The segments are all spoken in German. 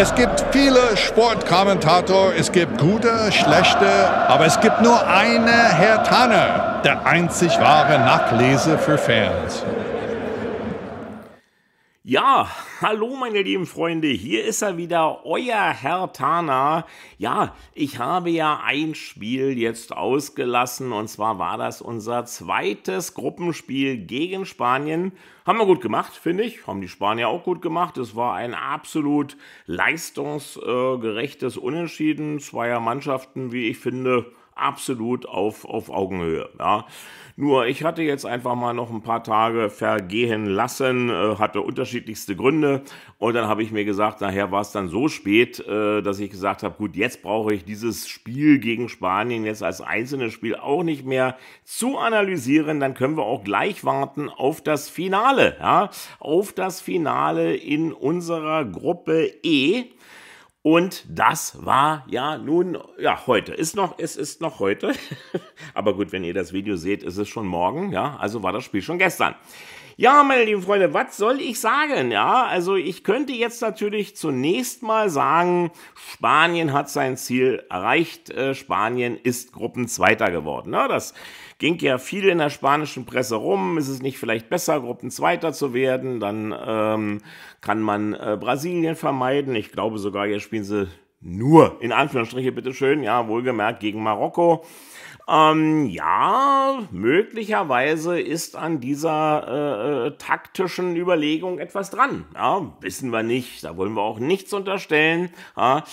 Es gibt viele Sportkommentatoren, es gibt gute, schlechte, aber es gibt nur eine Herr Tanner, der einzig wahre Nachlese für Fans. Ja, hallo meine lieben Freunde, hier ist er wieder, euer Herr Tana. Ja, ich habe ja ein Spiel jetzt ausgelassen und zwar war das unser zweites Gruppenspiel gegen Spanien. Haben wir gut gemacht, finde ich. Haben die Spanier auch gut gemacht. Es war ein absolut leistungsgerechtes Unentschieden zweier Mannschaften, wie ich finde absolut auf, auf Augenhöhe. Ja. Nur ich hatte jetzt einfach mal noch ein paar Tage vergehen lassen, äh, hatte unterschiedlichste Gründe und dann habe ich mir gesagt, nachher war es dann so spät, äh, dass ich gesagt habe, gut, jetzt brauche ich dieses Spiel gegen Spanien jetzt als einzelnes Spiel auch nicht mehr zu analysieren, dann können wir auch gleich warten auf das Finale, ja, auf das Finale in unserer Gruppe E und das war ja nun, ja, heute. Ist noch, es ist noch heute. Aber gut, wenn ihr das Video seht, ist es schon morgen. Ja, also war das Spiel schon gestern. Ja, meine lieben Freunde, was soll ich sagen? Ja, also ich könnte jetzt natürlich zunächst mal sagen, Spanien hat sein Ziel erreicht. Äh, Spanien ist Gruppenzweiter geworden. Ja, ne? das ging ja viel in der spanischen Presse rum. Ist es nicht vielleicht besser, Gruppenzweiter zu werden? Dann ähm, kann man äh, Brasilien vermeiden. Ich glaube sogar, jetzt spielen sie nur, in Anführungsstriche bitteschön, ja, wohlgemerkt gegen Marokko. Ähm, ja, möglicherweise ist an dieser äh, äh, taktischen Überlegung etwas dran. Ja, wissen wir nicht, da wollen wir auch nichts unterstellen. Ja.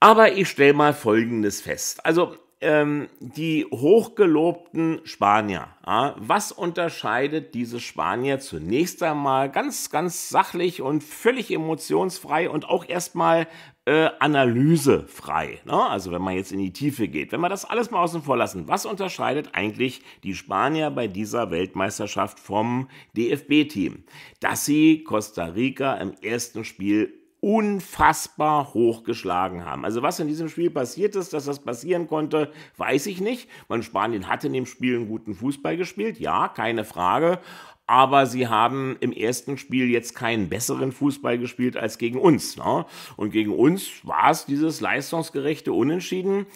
Aber ich stelle mal Folgendes fest. Also ähm, die hochgelobten Spanier. Ja, was unterscheidet diese Spanier zunächst einmal ganz, ganz sachlich und völlig emotionsfrei und auch erstmal äh, analysefrei? Ne? Also wenn man jetzt in die Tiefe geht, wenn wir das alles mal außen vor lassen, was unterscheidet eigentlich die Spanier bei dieser Weltmeisterschaft vom DFB-Team? Dass sie Costa Rica im ersten Spiel unfassbar hochgeschlagen haben. Also was in diesem Spiel passiert ist, dass das passieren konnte, weiß ich nicht. Man Spanien hat in dem Spiel einen guten Fußball gespielt, ja, keine Frage. Aber sie haben im ersten Spiel jetzt keinen besseren Fußball gespielt als gegen uns. Ne? Und gegen uns war es dieses leistungsgerechte Unentschieden.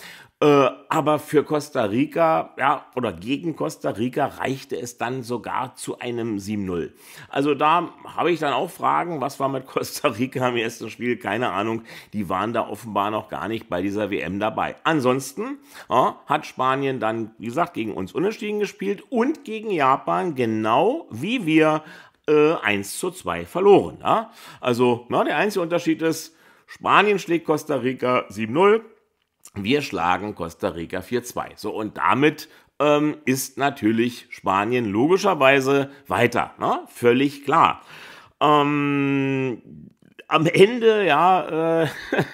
Äh, aber für Costa Rica, ja, oder gegen Costa Rica reichte es dann sogar zu einem 7-0. Also da habe ich dann auch Fragen, was war mit Costa Rica im ersten Spiel? Keine Ahnung. Die waren da offenbar noch gar nicht bei dieser WM dabei. Ansonsten ja, hat Spanien dann, wie gesagt, gegen uns unentschieden gespielt und gegen Japan genau wie wir äh, 1 zu 2 verloren. Ja? Also na, der einzige Unterschied ist, Spanien schlägt Costa Rica 7-0. Wir schlagen Costa Rica 4-2. So, und damit ähm, ist natürlich Spanien logischerweise weiter. Ne? Völlig klar. Ähm, am Ende, ja, äh,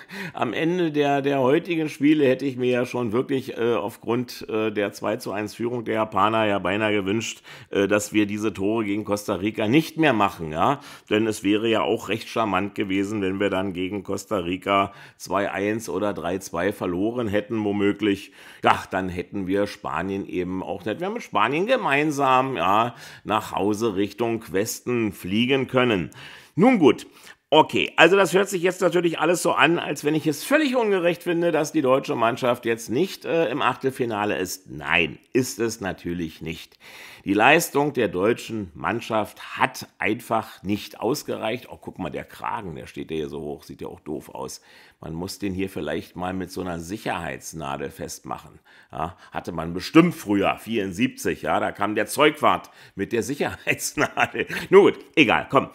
am Ende der, der heutigen Spiele hätte ich mir ja schon wirklich äh, aufgrund äh, der 2 zu 1 Führung der Japaner ja beinahe gewünscht, äh, dass wir diese Tore gegen Costa Rica nicht mehr machen, ja. Denn es wäre ja auch recht charmant gewesen, wenn wir dann gegen Costa Rica 2-1 oder 3-2 verloren hätten, womöglich. Ja, dann hätten wir Spanien eben auch nicht mehr mit Spanien gemeinsam, ja, nach Hause Richtung Westen fliegen können. Nun gut, Okay, also das hört sich jetzt natürlich alles so an, als wenn ich es völlig ungerecht finde, dass die deutsche Mannschaft jetzt nicht äh, im Achtelfinale ist. Nein, ist es natürlich nicht. Die Leistung der deutschen Mannschaft hat einfach nicht ausgereicht. Oh, guck mal, der Kragen, der steht ja hier so hoch, sieht ja auch doof aus. Man muss den hier vielleicht mal mit so einer Sicherheitsnadel festmachen. Ja, hatte man bestimmt früher, 74, ja, da kam der Zeugwart mit der Sicherheitsnadel. Nun gut, egal, komm.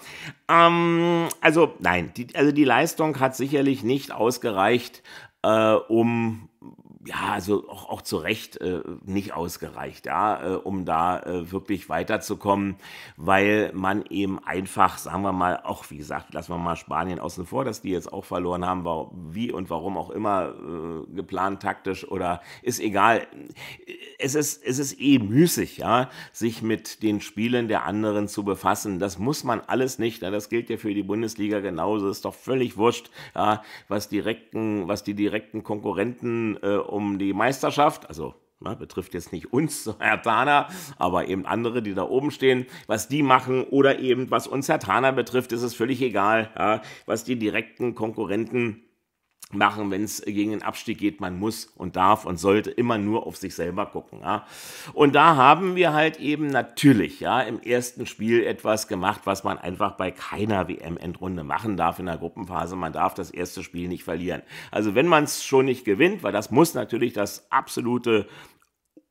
Ähm, also nein, die, also die Leistung hat sicherlich nicht ausgereicht, äh, um ja, also auch, auch zu Recht äh, nicht ausgereicht, ja, äh, um da äh, wirklich weiterzukommen, weil man eben einfach, sagen wir mal, auch wie gesagt, lassen wir mal Spanien außen vor, dass die jetzt auch verloren haben, wie und warum auch immer äh, geplant, taktisch oder ist egal. Es ist, es ist eh müßig, ja, sich mit den Spielen der anderen zu befassen. Das muss man alles nicht. Ja, ne? das gilt ja für die Bundesliga genauso. Ist doch völlig wurscht, ja, was direkten, was die direkten Konkurrenten äh, um die Meisterschaft, also ne, betrifft jetzt nicht uns Herr Tana, aber eben andere, die da oben stehen, was die machen oder eben was uns Herr Tana betrifft, ist es völlig egal, ja, was die direkten Konkurrenten machen, wenn es gegen den Abstieg geht. Man muss und darf und sollte immer nur auf sich selber gucken. Ja. Und da haben wir halt eben natürlich ja, im ersten Spiel etwas gemacht, was man einfach bei keiner WM-Endrunde machen darf in der Gruppenphase. Man darf das erste Spiel nicht verlieren. Also wenn man es schon nicht gewinnt, weil das muss natürlich das absolute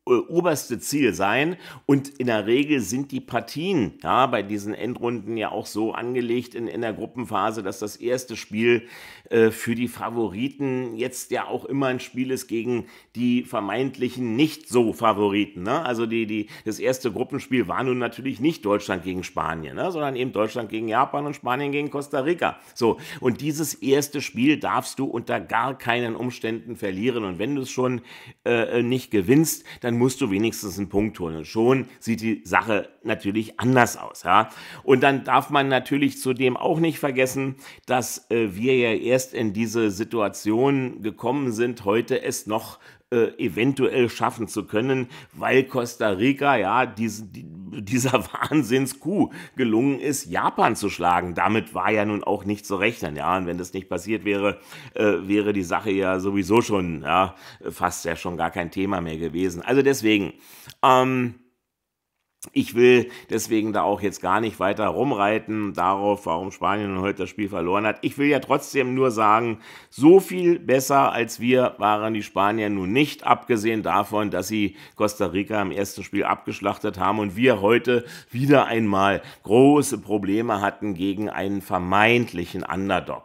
äh, oberste Ziel sein. Und in der Regel sind die Partien ja, bei diesen Endrunden ja auch so angelegt in, in der Gruppenphase, dass das erste Spiel äh, für die Favoriten jetzt ja auch immer ein Spiel ist gegen die vermeintlichen nicht so Favoriten. Ne? Also die, die, das erste Gruppenspiel war nun natürlich nicht Deutschland gegen Spanien, ne? sondern eben Deutschland gegen Japan und Spanien gegen Costa Rica. So, und dieses erste Spiel darfst du unter gar keinen Umständen verlieren. Und wenn du es schon äh, äh nicht gewinnst, dann dann musst du wenigstens einen Punkt holen. Und schon sieht die Sache natürlich anders aus. Ja? Und dann darf man natürlich zudem auch nicht vergessen, dass äh, wir ja erst in diese Situation gekommen sind, heute es noch äh, eventuell schaffen zu können, weil Costa Rica ja diesen, dieser Wahnsinnskuh gelungen ist, Japan zu schlagen. Damit war ja nun auch nicht zu rechnen. Ja, und wenn das nicht passiert wäre, äh, wäre die Sache ja sowieso schon ja, fast ja schon gar kein Thema mehr gewesen. Also deswegen, ähm, ich will deswegen da auch jetzt gar nicht weiter rumreiten darauf, warum Spanien heute das Spiel verloren hat. Ich will ja trotzdem nur sagen, so viel besser als wir waren die Spanier nun nicht, abgesehen davon, dass sie Costa Rica im ersten Spiel abgeschlachtet haben und wir heute wieder einmal große Probleme hatten gegen einen vermeintlichen Underdog.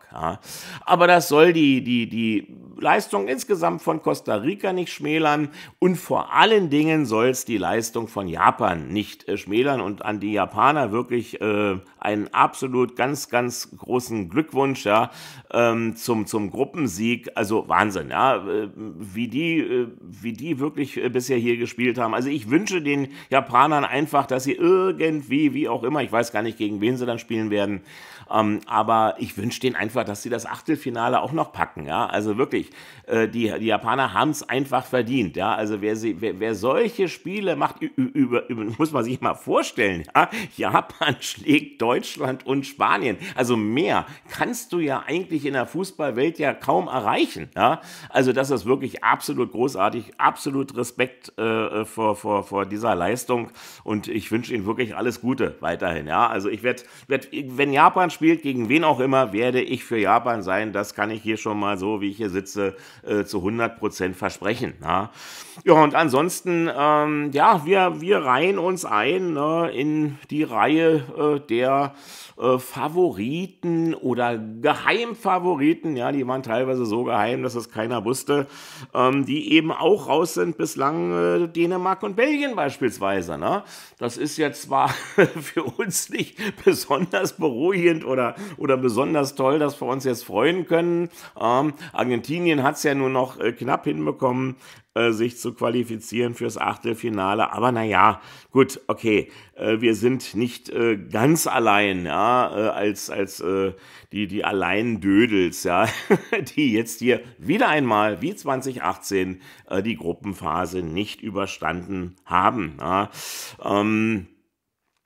Aber das soll die, die, die Leistung insgesamt von Costa Rica nicht schmälern und vor allen Dingen soll es die Leistung von Japan nicht äh, schmälern und an die Japaner wirklich äh, einen absolut ganz, ganz großen Glückwunsch ja, ähm, zum, zum Gruppensieg. Also Wahnsinn, ja, äh, wie, die, äh, wie die wirklich äh, bisher hier gespielt haben. Also ich wünsche den Japanern einfach, dass sie irgendwie, wie auch immer, ich weiß gar nicht, gegen wen sie dann spielen werden, ähm, aber ich wünsche denen einfach, dass sie das Achtelfinale auch noch packen. Ja? Also wirklich, richtig. Äh, die, die Japaner haben es einfach verdient. Ja? Also wer, wer, wer solche Spiele macht, über, über, muss man sich mal vorstellen. Ja? Japan schlägt Deutschland und Spanien. Also mehr kannst du ja eigentlich in der Fußballwelt ja kaum erreichen. Ja? Also das ist wirklich absolut großartig. Absolut Respekt äh, vor, vor, vor dieser Leistung. Und ich wünsche Ihnen wirklich alles Gute weiterhin. Ja? Also ich werde, werd, wenn Japan spielt, gegen wen auch immer, werde ich für Japan sein. Das kann ich hier schon mal so, wie ich hier sitze, Ergebnisse äh, zu 100% versprechen. Na? Ja, und ansonsten, ähm, ja, wir, wir reihen uns ein ne, in die Reihe äh, der äh, Favoriten oder Geheimfavoriten, ja, die waren teilweise so geheim, dass es keiner wusste, ähm, die eben auch raus sind bislang äh, Dänemark und Belgien beispielsweise. Ne? Das ist jetzt zwar für uns nicht besonders beruhigend oder, oder besonders toll, dass wir uns jetzt freuen können. Ähm, Argentinien Argentinien hat es ja nur noch äh, knapp hinbekommen, äh, sich zu qualifizieren fürs Achtelfinale. Aber naja, gut, okay, äh, wir sind nicht äh, ganz allein, ja, äh, als, als äh, die, die Alleindödels, ja, die jetzt hier wieder einmal, wie 2018, die Gruppenphase nicht überstanden haben. Ja. Ähm,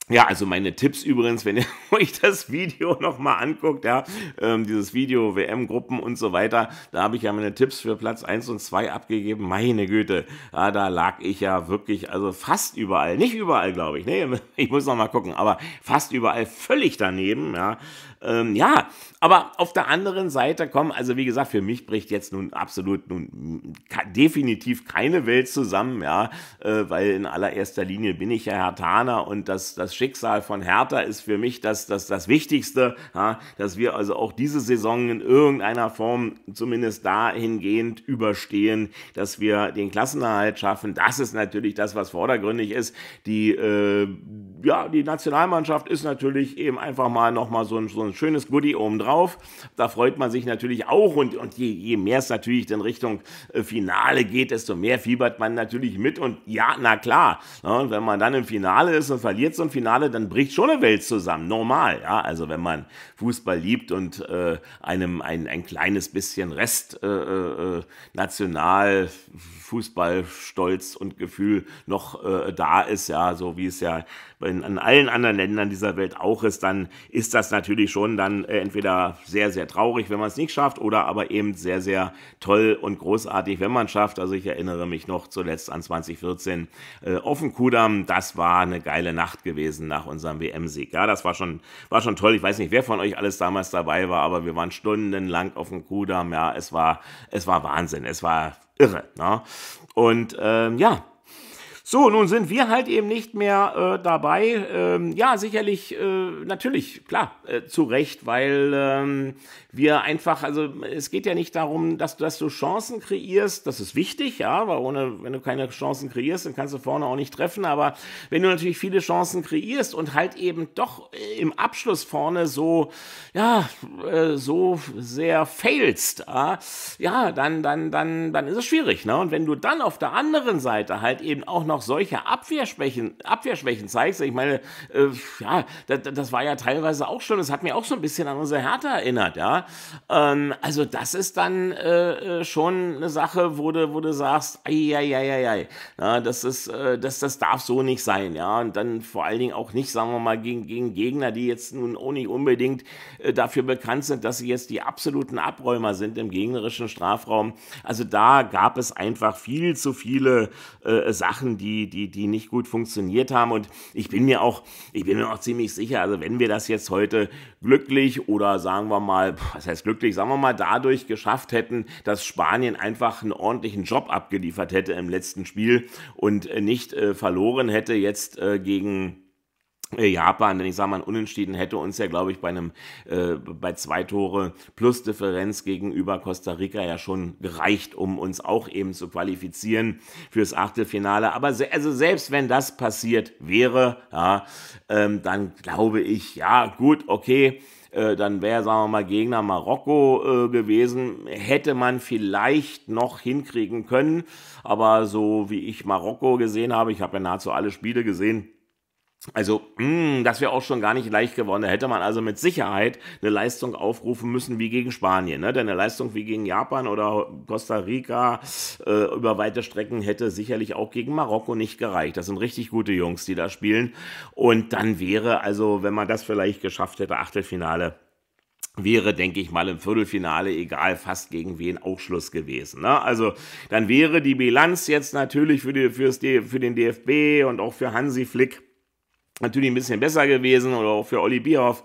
ja, also meine Tipps übrigens, wenn ihr euch das Video nochmal anguckt, ja, ähm, dieses Video, WM-Gruppen und so weiter, da habe ich ja meine Tipps für Platz 1 und 2 abgegeben. Meine Güte, ja, da lag ich ja wirklich, also fast überall, nicht überall, glaube ich, nee, ich muss nochmal gucken, aber fast überall völlig daneben, ja. Ähm, ja, aber auf der anderen Seite kommen, also wie gesagt, für mich bricht jetzt nun absolut nun definitiv keine Welt zusammen, ja, äh, weil in allererster Linie bin ich ja Herr Taner und das, das Schicksal von Hertha ist für mich das, das, das Wichtigste, ja, dass wir also auch diese Saison in irgendeiner Form zumindest dahingehend überstehen, dass wir den Klassenerhalt schaffen. Das ist natürlich das, was vordergründig ist. Die, äh, ja, die Nationalmannschaft ist natürlich eben einfach mal nochmal so ein, so ein schönes Goodie obendrauf. Da freut man sich natürlich auch und, und je, je mehr es natürlich in Richtung äh, Finale geht, desto mehr fiebert man natürlich mit und ja, na klar, ja, ne, wenn man dann im Finale ist und verliert so ein Finale, Finale, dann bricht schon eine Welt zusammen. Normal, ja. Also wenn man Fußball liebt und äh, einem ein, ein kleines bisschen Rest äh, äh, national Fußballstolz und Gefühl noch äh, da ist, ja, so wie es ja in, in allen anderen Ländern dieser Welt auch ist, dann ist das natürlich schon dann äh, entweder sehr, sehr traurig, wenn man es nicht schafft, oder aber eben sehr, sehr toll und großartig, wenn man es schafft. Also ich erinnere mich noch zuletzt an 2014 äh, Offenkudamm, das war eine geile Nacht gewesen gewesen nach unserem WM-Sieg. Ja, das war schon, war schon toll. Ich weiß nicht, wer von euch alles damals dabei war, aber wir waren stundenlang auf dem Kudamm. Ja, es war, es war Wahnsinn. Es war irre. Ne? Und ähm, ja, so, nun sind wir halt eben nicht mehr äh, dabei. Ähm, ja, sicherlich, äh, natürlich, klar, äh, zu Recht, weil ähm, wir einfach, also es geht ja nicht darum, dass, dass du Chancen kreierst. Das ist wichtig, ja, weil ohne, wenn du keine Chancen kreierst, dann kannst du vorne auch nicht treffen. Aber wenn du natürlich viele Chancen kreierst und halt eben doch äh, im Abschluss vorne so, ja, äh, so sehr failst, ja, dann, dann, dann, dann ist es schwierig. Ne? Und wenn du dann auf der anderen Seite halt eben auch noch noch solche Abwehrschwächen, Abwehrschwächen zeigst, ich meine, äh, ja, das, das, war ja teilweise auch schon, das hat mir auch so ein bisschen an unsere Hertha erinnert, ja. Ähm, also das ist dann äh, äh schon eine Sache, wo du, wo du sagst, ei, ja, das ist, äh, das, das darf so nicht sein, ja. Und dann vor allen Dingen auch nicht, sagen wir mal, gegen, gegen Gegner, die jetzt nun auch nicht unbedingt äh, dafür bekannt sind, dass sie jetzt die absoluten Abräumer sind im gegnerischen Strafraum. Also da gab es einfach viel zu viele äh, Sachen, die die, die, die nicht gut funktioniert haben. Und ich bin mir auch, ich bin mir auch ziemlich sicher, also wenn wir das jetzt heute glücklich oder sagen wir mal, was heißt glücklich, sagen wir mal, dadurch geschafft hätten, dass Spanien einfach einen ordentlichen Job abgeliefert hätte im letzten Spiel und äh, nicht äh, verloren hätte jetzt äh, gegen äh, Japan, denn ich sage mal, ein Unentschieden hätte uns ja, glaube ich, bei einem äh, bei zwei Tore plus Differenz gegenüber Costa Rica ja schon gereicht, um uns auch eben zu qualifizieren fürs Achtelfinale. Aber se also selbst wenn das passiert wäre, ja, ähm, dann glaube ich, ja, gut, okay äh, dann wäre, sagen wir mal, Gegner Marokko äh, gewesen. Hätte man vielleicht noch hinkriegen können, aber so wie ich Marokko gesehen habe, ich habe ja nahezu alle Spiele gesehen, also, mh, hm, das wäre auch schon gar nicht leicht geworden. Da hätte man also mit Sicherheit eine Leistung aufrufen müssen wie gegen Spanien. Ne? Denn eine Leistung wie gegen Japan oder Costa Rica äh, über weite Strecken hätte sicherlich auch gegen Marokko nicht gereicht. Das sind richtig gute Jungs, die da spielen. Und dann wäre also, wenn man das vielleicht geschafft hätte, Achtelfinale, wäre, denke ich mal, im Viertelfinale, egal fast gegen wen, auch Schluss gewesen. Ne? Also dann wäre die Bilanz jetzt natürlich für, die, für den DFB und auch für Hansi Flick natürlich ein bisschen besser gewesen oder auch für Olli Bierhoff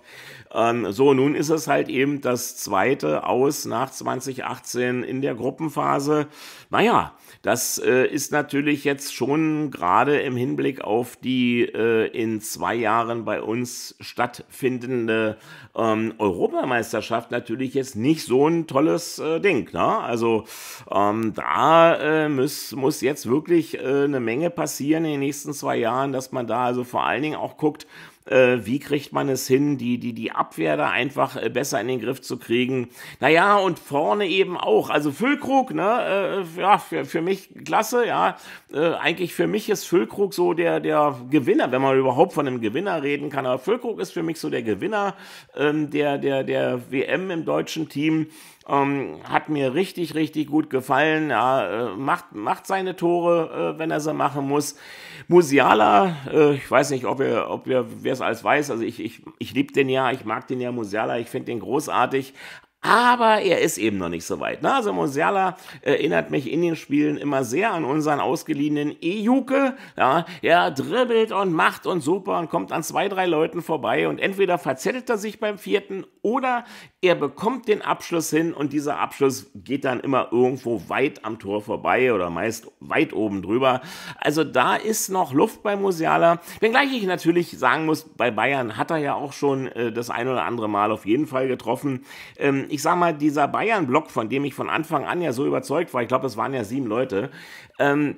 ähm, so, nun ist es halt eben das zweite Aus nach 2018 in der Gruppenphase. Naja, das äh, ist natürlich jetzt schon gerade im Hinblick auf die äh, in zwei Jahren bei uns stattfindende ähm, Europameisterschaft natürlich jetzt nicht so ein tolles äh, Ding. Ne? Also ähm, da äh, muss, muss jetzt wirklich äh, eine Menge passieren in den nächsten zwei Jahren, dass man da also vor allen Dingen auch guckt, äh, wie kriegt man es hin, die, die, die Abwehr da einfach äh, besser in den Griff zu kriegen. Naja, und vorne eben auch. Also Füllkrug, ne, äh, ja, für, für mich klasse, ja. eigentlich für mich ist Füllkrug so der, der Gewinner, wenn man überhaupt von einem Gewinner reden kann. Aber Füllkrug ist für mich so der Gewinner ähm, der, der, der WM im deutschen Team. Ähm, hat mir richtig, richtig gut gefallen. Ja, äh, macht, macht seine Tore, äh, wenn er sie machen muss. Musiala, äh, ich weiß nicht, ob ihr, ob ihr, wer es alles weiß. Also ich, ich, ich liebe den ja, ich mag den ja, Musiala, ich finde den großartig. Aber er ist eben noch nicht so weit. Ne? Also Musiala erinnert mich in den Spielen immer sehr an unseren ausgeliehenen Ejuke. Ja, er dribbelt und macht und super und kommt an zwei, drei Leuten vorbei und entweder verzettelt er sich beim vierten oder er bekommt den Abschluss hin und dieser Abschluss geht dann immer irgendwo weit am Tor vorbei oder meist weit oben drüber. Also da ist noch Luft bei Musiala. Wenngleich ich natürlich sagen muss, bei Bayern hat er ja auch schon äh, das ein oder andere Mal auf jeden Fall getroffen. Ähm, ich sag mal, dieser Bayern-Block, von dem ich von Anfang an ja so überzeugt war, ich glaube, es waren ja sieben Leute, ähm,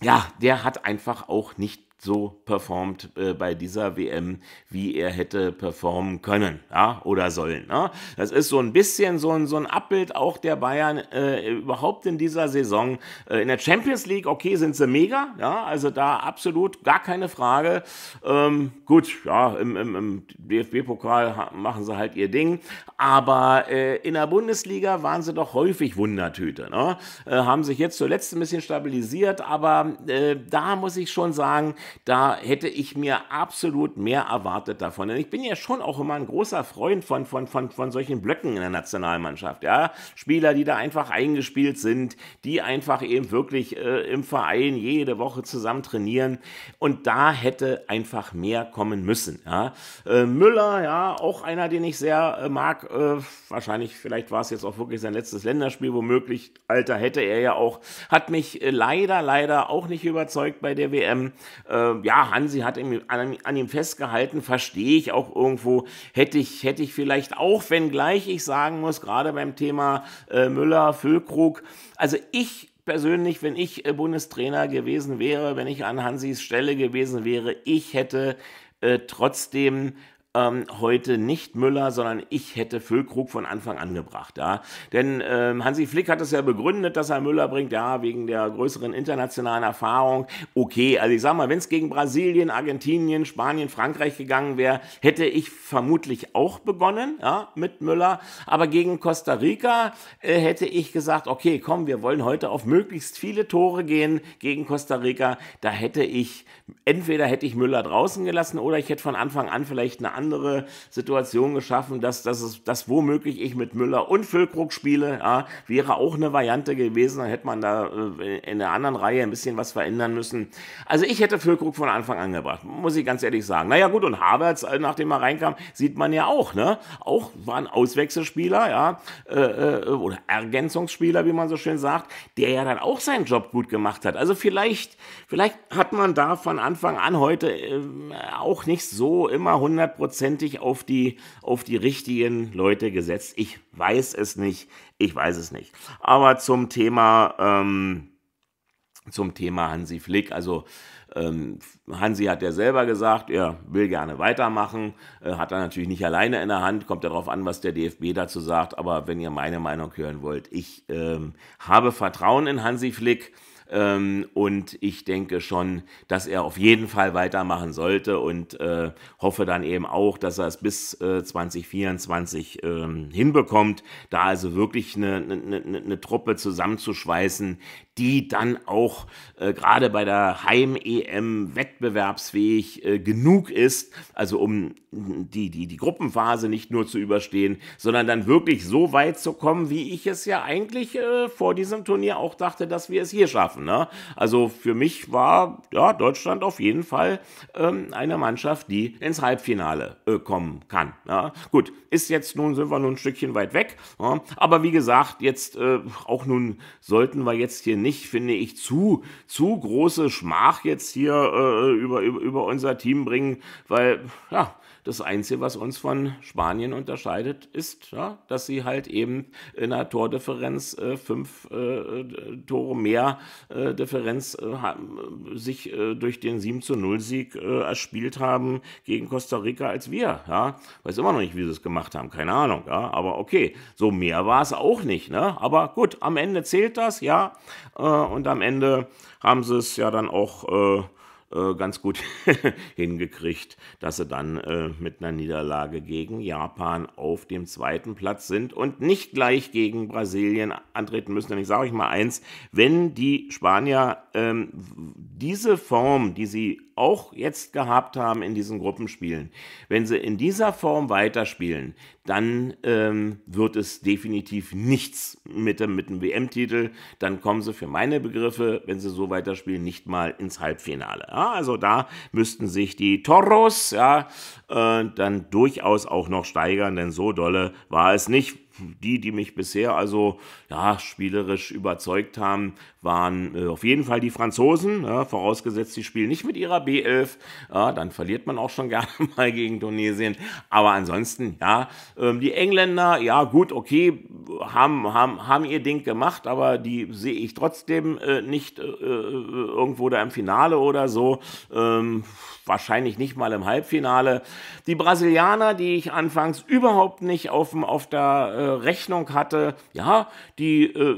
ja, der hat einfach auch nicht so performt äh, bei dieser WM, wie er hätte performen können ja, oder sollen. Ja. Ne? Das ist so ein bisschen so ein, so ein Abbild auch der Bayern äh, überhaupt in dieser Saison. Äh, in der Champions League, okay, sind sie mega, ja, also da absolut gar keine Frage. Ähm, gut, ja, im, im, im DFB-Pokal machen sie halt ihr Ding, aber äh, in der Bundesliga waren sie doch häufig Wundertüte. Ne? Äh, haben sich jetzt zuletzt ein bisschen stabilisiert, aber äh, da muss ich schon sagen, da hätte ich mir absolut mehr erwartet davon. Denn ich bin ja schon auch immer ein großer Freund von, von, von, von solchen Blöcken in der Nationalmannschaft. Ja? Spieler, die da einfach eingespielt sind, die einfach eben wirklich äh, im Verein jede Woche zusammen trainieren. Und da hätte einfach mehr kommen müssen. Ja? Äh, Müller, ja, auch einer, den ich sehr äh, mag. Äh, wahrscheinlich, vielleicht war es jetzt auch wirklich sein letztes Länderspiel, womöglich. Alter, hätte er ja auch. Hat mich äh, leider, leider auch nicht überzeugt bei der WM. Äh, äh, ja, Hansi hat ihm, an, an, ihm festgehalten, verstehe ich auch irgendwo. Hätte ich, hätte ich vielleicht auch, wenngleich ich sagen muss, gerade beim Thema äh, Müller, Füllkrug, also ich persönlich, wenn ich äh, Bundestrainer gewesen wäre, wenn ich an Hansis Stelle gewesen wäre, ich hätte äh, trotzdem ähm, heute nicht Müller, sondern ich hätte Füllkrug von Anfang an gebracht. Ja? Denn ähm, Hansi Flick hat es ja begründet, dass er Müller bringt, ja, wegen der größeren internationalen Erfahrung. Okay, also ich sag mal, wenn es gegen Brasilien, Argentinien, Spanien, Frankreich gegangen wäre, hätte ich vermutlich auch begonnen ja, mit Müller. Aber gegen Costa Rica äh, hätte ich gesagt, okay, komm, wir wollen heute auf möglichst viele Tore gehen gegen Costa Rica. Da hätte ich, entweder hätte ich Müller draußen gelassen oder ich hätte von Anfang an vielleicht eine andere Situation geschaffen, dass, dass, es, dass womöglich ich mit Müller und Füllkrug spiele. Ja, wäre auch eine Variante gewesen, dann hätte man da äh, in der anderen Reihe ein bisschen was verändern müssen. Also ich hätte Füllkrug von Anfang an gebracht, muss ich ganz ehrlich sagen. Naja gut, und Havertz, äh, nachdem er reinkam, sieht man ja auch, ne? Auch war ein Auswechselspieler, ja, äh, äh, oder Ergänzungsspieler, wie man so schön sagt, der ja dann auch seinen Job gut gemacht hat. Also vielleicht, vielleicht hat man da von Anfang an heute äh, auch nicht so immer 100 hundertprozentig auf die, auf die richtigen Leute gesetzt. Ich weiß es nicht. Ich weiß es nicht. Aber zum Thema, ähm, zum Thema Hansi Flick, also ähm, Hansi hat ja selber gesagt, er will gerne weitermachen, äh, hat er natürlich nicht alleine in der Hand, kommt darauf an, was der DFB dazu sagt, aber wenn ihr meine Meinung hören wollt, ich ähm, habe Vertrauen in Hansi Flick. Ähm, und ich denke schon, dass er auf jeden Fall weitermachen sollte und äh, hoffe dann eben auch, dass er es bis äh, 2024 ähm, hinbekommt, da also wirklich eine, eine, eine Truppe zusammenzuschweißen, die dann auch äh, gerade bei der Heim-EM wettbewerbsfähig äh, genug ist, also um die, die, die Gruppenphase nicht nur zu überstehen, sondern dann wirklich so weit zu kommen, wie ich es ja eigentlich äh, vor diesem Turnier auch dachte, dass wir es hier schaffen. Ne? Also für mich war ja, Deutschland auf jeden Fall ähm, eine Mannschaft, die ins Halbfinale äh, kommen kann. Ja? Gut, ist jetzt nun, sind wir nun ein Stückchen weit weg, ja? aber wie gesagt, jetzt äh, auch nun sollten wir jetzt hier nicht, finde ich, zu, zu große Schmach jetzt hier äh, über, über, über unser Team bringen, weil, ja, das Einzige, was uns von Spanien unterscheidet, ist, ja, dass sie halt eben in einer Tordifferenz äh, fünf äh, Tore mehr äh, Differenz äh, sich äh, durch den 7 zu 0 Sieg äh, erspielt haben gegen Costa Rica als wir. Ja? Weiß immer noch nicht, wie sie es gemacht haben, keine Ahnung. Ja? Aber okay, so mehr war es auch nicht. Ne? Aber gut, am Ende zählt das, ja. und am Ende haben sie es ja dann auch äh, ganz gut hingekriegt, dass sie dann äh, mit einer Niederlage gegen Japan auf dem zweiten Platz sind und nicht gleich gegen Brasilien antreten müssen. Denn ich sage euch mal eins, wenn die Spanier ähm, diese Form, die sie auch jetzt gehabt haben in diesen Gruppenspielen, wenn sie in dieser Form weiterspielen, dann ähm, wird es definitiv nichts mit dem, mit dem WM-Titel. Dann kommen sie für meine Begriffe, wenn sie so weiterspielen, nicht mal ins Halbfinale. Ja? also da müssten sich die Toros ja, äh, dann durchaus auch noch steigern, denn so dolle war es nicht die, die mich bisher also ja, spielerisch überzeugt haben, waren äh, auf jeden Fall die Franzosen. Ja, vorausgesetzt, sie spielen nicht mit ihrer B11, ja, dann verliert man auch schon gerne mal gegen Tunesien. Aber ansonsten, ja, äh, die Engländer, ja gut, okay, haben, haben, haben ihr Ding gemacht, aber die sehe ich trotzdem äh, nicht äh, äh, irgendwo da im Finale oder so. Ähm, wahrscheinlich nicht mal im Halbfinale. Die Brasilianer, die ich anfangs überhaupt nicht auf, auf der äh, Rechnung hatte, ja, die äh,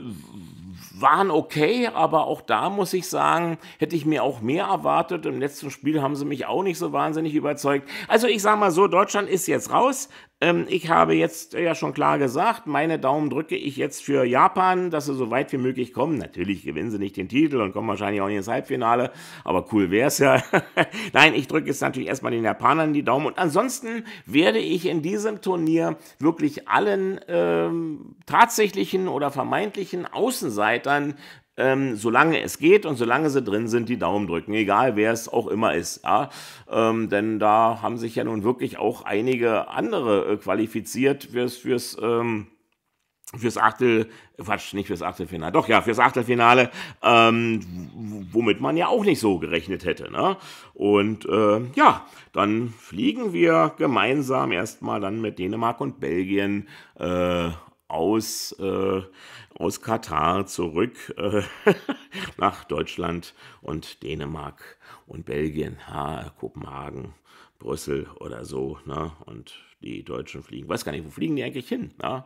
waren okay, aber auch da muss ich sagen, hätte ich mir auch mehr erwartet. Im letzten Spiel haben sie mich auch nicht so wahnsinnig überzeugt. Also ich sage mal so, Deutschland ist jetzt raus. Ähm, ich habe jetzt äh, ja schon klar gesagt, meine Daumen drücke ich jetzt für Japan, dass sie so weit wie möglich kommen. Natürlich gewinnen sie nicht den Titel und kommen wahrscheinlich auch nicht ins Halbfinale, aber cool wäre es ja. Nein, ich drücke jetzt natürlich erstmal den Japanern die Daumen. Und ansonsten werde ich in diesem Turnier wirklich allen ähm, tatsächlichen oder vermeintlichen Außenseitern ähm, solange es geht und solange sie drin sind, die Daumen drücken, egal wer es auch immer ist. Ja? Ähm, denn da haben sich ja nun wirklich auch einige andere äh, qualifiziert fürs, fürs ähm, fürs Achtel, Quatsch, nicht fürs Achtelfinale, doch ja, fürs Achtelfinale, ähm, womit man ja auch nicht so gerechnet hätte. Ne? Und äh, ja, dann fliegen wir gemeinsam erstmal dann mit Dänemark und Belgien äh, aus, äh, aus Katar zurück äh, nach Deutschland und Dänemark und Belgien, ha, Kopenhagen, Brüssel oder so. Ne? Und die Deutschen fliegen, weiß gar nicht, wo fliegen die eigentlich hin? Ne?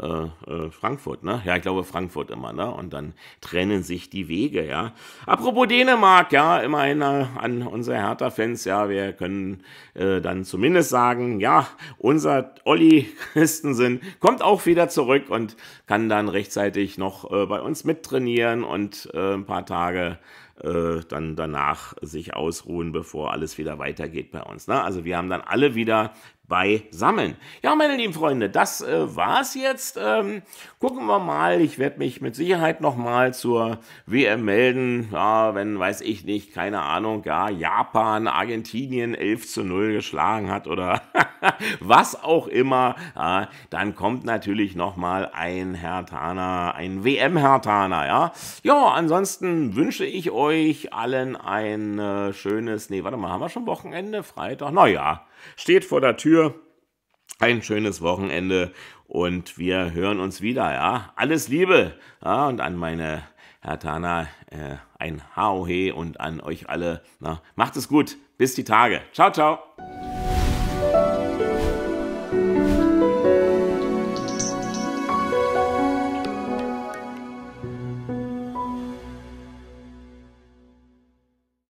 Äh, äh, Frankfurt, ne? Ja, ich glaube Frankfurt immer, ne? Und dann trennen sich die Wege, ja. Apropos Dänemark, ja, immerhin äh, an unsere Hertha-Fans, ja, wir können äh, dann zumindest sagen, ja, unser Olli Christensen kommt auch wieder zurück und kann dann rechtzeitig noch äh, bei uns mittrainieren und ein paar Tage dann danach sich ausruhen, bevor alles wieder weitergeht bei uns. Ne? Also wir haben dann alle wieder beisammen. Ja, meine lieben Freunde, das äh, war's jetzt. Ähm, gucken wir mal. Ich werde mich mit Sicherheit nochmal zur WM melden. Ja, wenn, weiß ich nicht, keine Ahnung, ja, Japan, Argentinien 11 zu 0 geschlagen hat oder was auch immer, ja, dann kommt natürlich nochmal ein Hertaner, ein WM-Hertaner, ja. Ja, ansonsten wünsche ich euch allen ein äh, schönes, nee, warte mal, haben wir schon Wochenende? Freitag? Naja steht vor der Tür. Ein schönes Wochenende und wir hören uns wieder. Ja, alles Liebe. Ja, und an meine Herr Tana, äh, ein Hauhe und an euch alle. Na, macht es gut. Bis die Tage. Ciao, ciao.